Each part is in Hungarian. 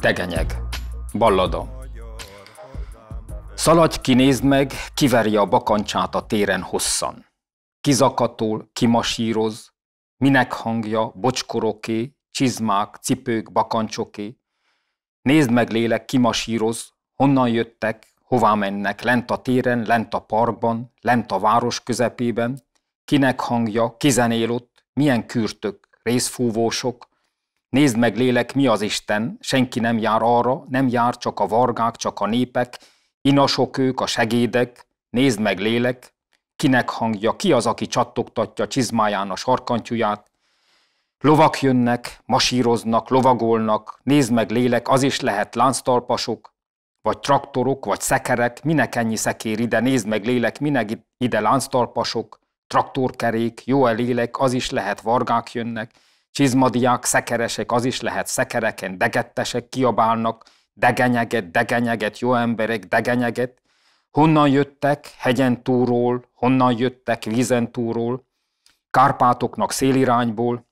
Degenyeg. Ballada. Szaladj, kinézd meg, kiveri a bakancsát a téren hosszan. Kizakatol, kimasíroz, minek hangja, bocskoroké, csizmák, cipők, bakancsoké. Nézd meg lélek, kimasíroz, honnan jöttek, hová mennek, lent a téren, lent a parkban, lent a város közepében, kinek hangja, kizenél ott, milyen kürtök, részfúvósok, Nézd meg, lélek, mi az Isten, senki nem jár arra, nem jár csak a vargák, csak a népek, inasok ők, a segédek, nézd meg, lélek, kinek hangja, ki az, aki csattogtatja csizmáján a sarkantyúját, lovak jönnek, masíroznak, lovagolnak, nézd meg, lélek, az is lehet lánctalpasok, vagy traktorok, vagy szekerek, minek ennyi szekér ide, nézd meg, lélek, minek ide lánctalpasok, traktorkerék, jó elélek, az is lehet, vargák jönnek, csizmadiák, szekeresek, az is lehet, szekereken degettesek kiabálnak, degenyeget, degenyeget, jó emberek, degenyeget. Honnan jöttek? Hegyen túról, honnan jöttek? Vízen túról, Kárpátoknak szélirányból.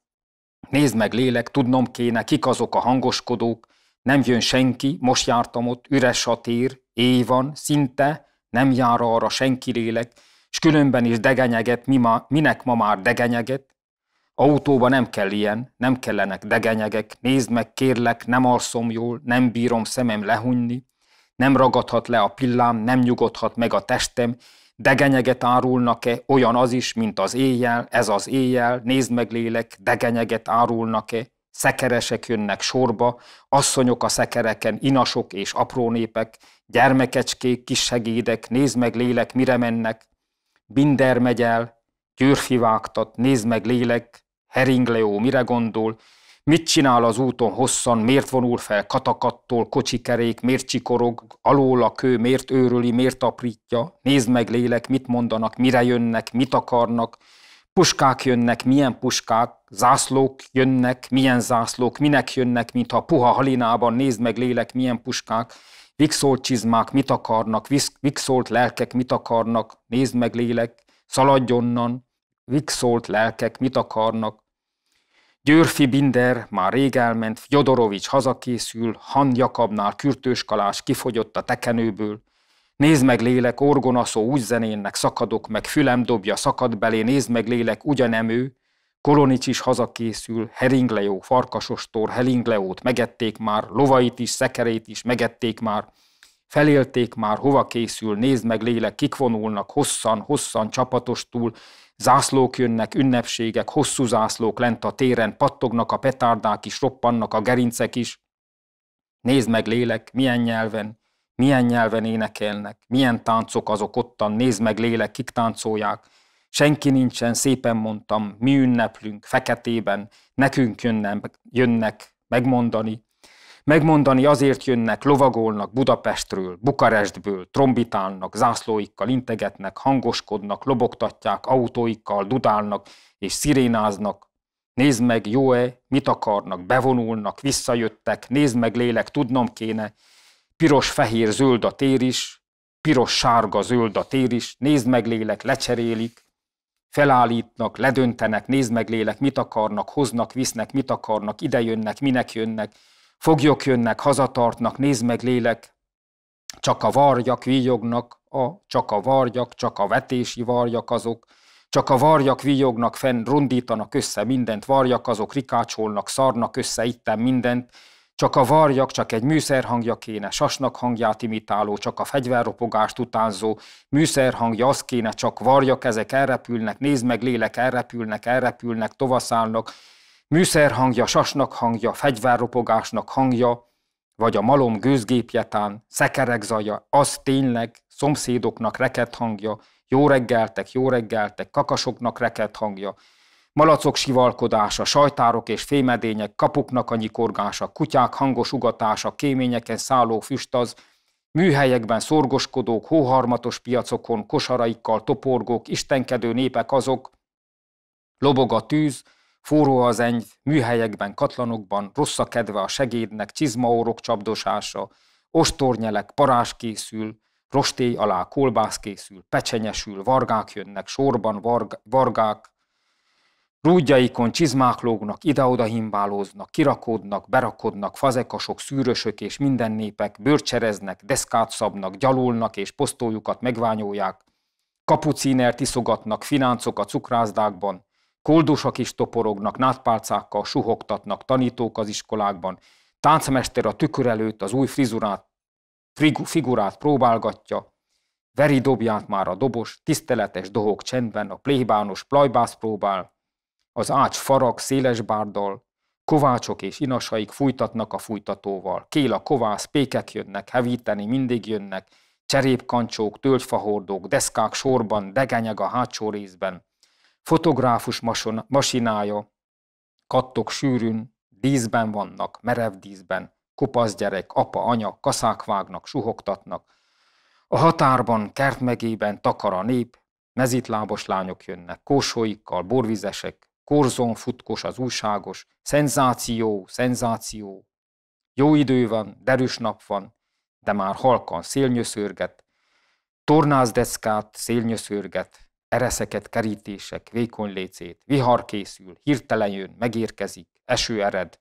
Nézd meg lélek, tudnom kéne, kik azok a hangoskodók, nem jön senki, most jártam ott, üres a tér, éj van, szinte, nem jár arra senki lélek, és különben is degenyeget, mi ma, minek ma már degenyeget, Autóba nem kell ilyen, nem kellenek degenyegek, nézd meg, kérlek, nem alszom jól, nem bírom szemem lehunyni, nem ragadhat le a pillám, nem nyugodhat meg a testem, degenyeget árulnak-e, olyan az is, mint az éjjel, ez az éjjel, nézd meg lélek, degenyeget árulnak-e, szekeresek jönnek sorba, asszonyok a szekereken, inasok és apró népek, gyermekecskék, kis segédek, nézd meg lélek, mire mennek, Binder megy el, Györfi vágtat, nézd meg lélek, Heringleó mire gondol, mit csinál az úton hosszan, miért vonul fel katakattól, kocsikerék, miért csikorog, alól a kő, miért őrüli, miért aprítja, nézd meg lélek, mit mondanak, mire jönnek, mit akarnak, puskák jönnek, milyen puskák, zászlók jönnek, milyen zászlók, minek jönnek, mintha puha halinában, nézd meg lélek, milyen puskák, Vixolt csizmák mit akarnak, vixolt lelkek mit akarnak, nézd meg lélek, szaladj onnan, vixolt lelkek mit akarnak. Györfi Binder már rég elment, Fjodorovics hazakészül, Han Jakabnál kürtőskalás kifogyott a tekenőből. Nézd meg lélek, orgonaszó úgy zenénnek szakadok meg, fülem dobja, szakad belé, nézd meg lélek, ugyanem ő, Kolonics is hazakészül, heringleó, farkasostor, heringleót megették már, lovait is, szekerét is megették már, felélték már, hova készül, nézd meg lélek, kik vonulnak, hosszan, hosszan, csapatostul, zászlók jönnek, ünnepségek, hosszú zászlók lent a téren, pattognak a petárdák is, roppannak a gerincek is. Nézd meg lélek, milyen nyelven, milyen nyelven énekelnek, milyen táncok azok ottan, nézd meg lélek, kik táncolják, senki nincsen, szépen mondtam, mi ünneplünk feketében, nekünk jönnek, jönnek megmondani. Megmondani azért jönnek, lovagolnak Budapestről, Bukarestből, trombitálnak, zászlóikkal integetnek, hangoskodnak, lobogtatják, autóikkal dudálnak és szirénáznak. Nézd meg, jó-e, mit akarnak, bevonulnak, visszajöttek, nézd meg, lélek, tudnom kéne. Piros-fehér-zöld a tér is, piros-sárga-zöld a tér is, nézd meg, lélek, lecserélik felállítnak, ledöntenek, nézd meg lélek, mit akarnak, hoznak, visznek, mit akarnak, ide jönnek, minek jönnek, foglyok jönnek, hazatartnak, nézd meg lélek, csak a varjak víjognak, a, csak a varjak, csak a vetési varjak azok, csak a varjak víjognak fenn, rondítanak össze mindent, varjak azok rikácsolnak, szarnak össze itten mindent, csak a varjak, csak egy műszerhangja kéne, sasnak hangját imitáló, csak a fegyverropogást utánzó, műszerhangja az kéne, csak varjak, ezek elrepülnek, nézd meg, lélek, elrepülnek, elrepülnek, tovaszálnak, műszerhangja, sasnak hangja, fegyverropogásnak hangja, vagy a malom gőzgépjetán, szekerek zaja, az tényleg szomszédoknak reket hangja, jó reggeltek, jó reggeltek, kakasoknak reket hangja, malacok sivalkodása, sajtárok és fémedények, kapuknak a nyikorgása, kutyák hangos ugatása, kéményeken szálló füst az, műhelyekben szorgoskodók, hóharmatos piacokon, kosaraikkal toporgók, istenkedő népek azok, lobog a tűz, forró az enyv, műhelyekben, katlanokban, rossz a kedve a segédnek, csizmaórok csapdosása, ostornyelek, parás készül, rostély alá kolbász készül, pecsenyesül, vargák jönnek, sorban varg, vargák, Rúdjaikon csizmák lógnak, ide-oda himbálóznak, kirakódnak, berakodnak, fazekasok, szűrösök és minden népek, bőrcsereznek, deszkát szabnak, gyalulnak és posztójukat megványolják, kapucínert iszogatnak, fináncok a cukrászdákban, koldósak is toporognak, nátpálcákkal suhogtatnak, tanítók az iskolákban, táncmester a tükör előtt az új frizurát, frigu, figurát próbálgatja, veri dobját már a dobos, tiszteletes dohog csendben a plébános plajbász próbál, az ács farag széles bárdal, kovácsok és inasaik fújtatnak a fújtatóval, kél a kovász, pékek jönnek, hevíteni mindig jönnek, cserépkancsók, tölgyfahordók, deszkák sorban, degenyeg a hátsó részben, fotográfus mason, masinája, kattok sűrűn, díszben vannak, merev díszben, kopasz gyerek, apa, anya, kaszák vágnak, suhogtatnak, a határban, kertmegében takar a nép, mezitlábos lányok jönnek, kósóikkal, borvizesek, korzon futkos az újságos, szenzáció, szenzáció. Jó idő van, derűs nap van, de már halkan szélnyöszörget, tornázdeszkát szélnyöszörget, ereszeket, kerítések, vékony lécét, vihar készül, hirtelen jön, megérkezik, eső ered,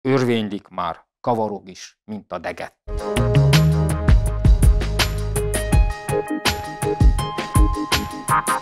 örvénylik már, kavarog is, mint a deget. Ha ha